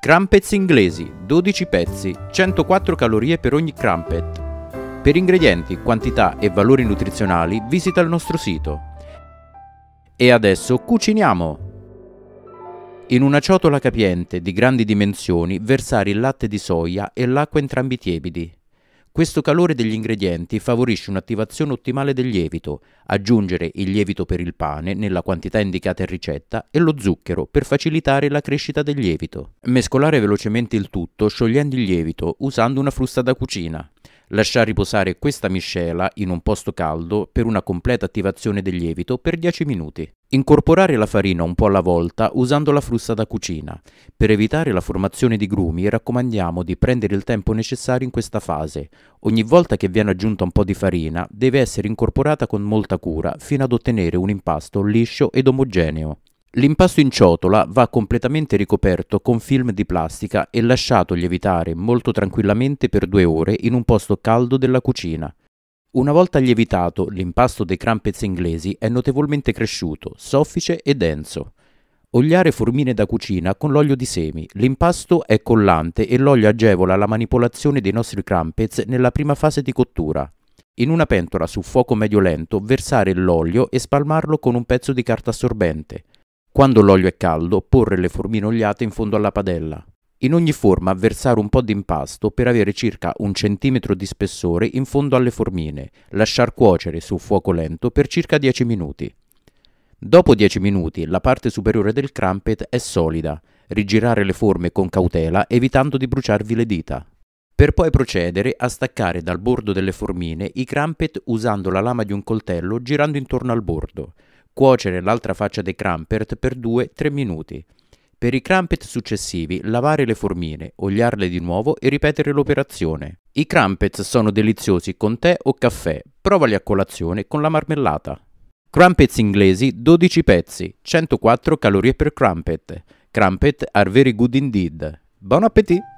Crumpets inglesi, 12 pezzi, 104 calorie per ogni crumpet. Per ingredienti, quantità e valori nutrizionali visita il nostro sito. E adesso cuciniamo! In una ciotola capiente di grandi dimensioni versare il latte di soia e l'acqua entrambi tiepidi. Questo calore degli ingredienti favorisce un'attivazione ottimale del lievito, aggiungere il lievito per il pane nella quantità indicata in ricetta e lo zucchero per facilitare la crescita del lievito. Mescolare velocemente il tutto sciogliendo il lievito usando una frusta da cucina. Lasciar riposare questa miscela in un posto caldo per una completa attivazione del lievito per 10 minuti. Incorporare la farina un po' alla volta usando la frusta da cucina. Per evitare la formazione di grumi raccomandiamo di prendere il tempo necessario in questa fase. Ogni volta che viene aggiunta un po' di farina deve essere incorporata con molta cura fino ad ottenere un impasto liscio ed omogeneo. L'impasto in ciotola va completamente ricoperto con film di plastica e lasciato lievitare molto tranquillamente per due ore in un posto caldo della cucina. Una volta lievitato, l'impasto dei crumpets inglesi è notevolmente cresciuto, soffice e denso. Ogliare formine da cucina con l'olio di semi. L'impasto è collante e l'olio agevola la manipolazione dei nostri crumpets nella prima fase di cottura. In una pentola su fuoco medio lento versare l'olio e spalmarlo con un pezzo di carta assorbente. Quando l'olio è caldo, porre le formine oliate in fondo alla padella. In ogni forma versare un po' d'impasto per avere circa un centimetro di spessore in fondo alle formine, lasciar cuocere su fuoco lento per circa 10 minuti. Dopo 10 minuti la parte superiore del crumpet è solida, rigirare le forme con cautela evitando di bruciarvi le dita. Per poi procedere a staccare dal bordo delle formine i crumpet usando la lama di un coltello girando intorno al bordo. Cuocere l'altra faccia dei crumpet per 2-3 minuti. Per i crumpet successivi lavare le formine, oliarle di nuovo e ripetere l'operazione. I crumpet sono deliziosi con tè o caffè, provali a colazione con la marmellata. Crumpets inglesi 12 pezzi, 104 calorie per crumpet. Crumpet are very good indeed. Buon appetito!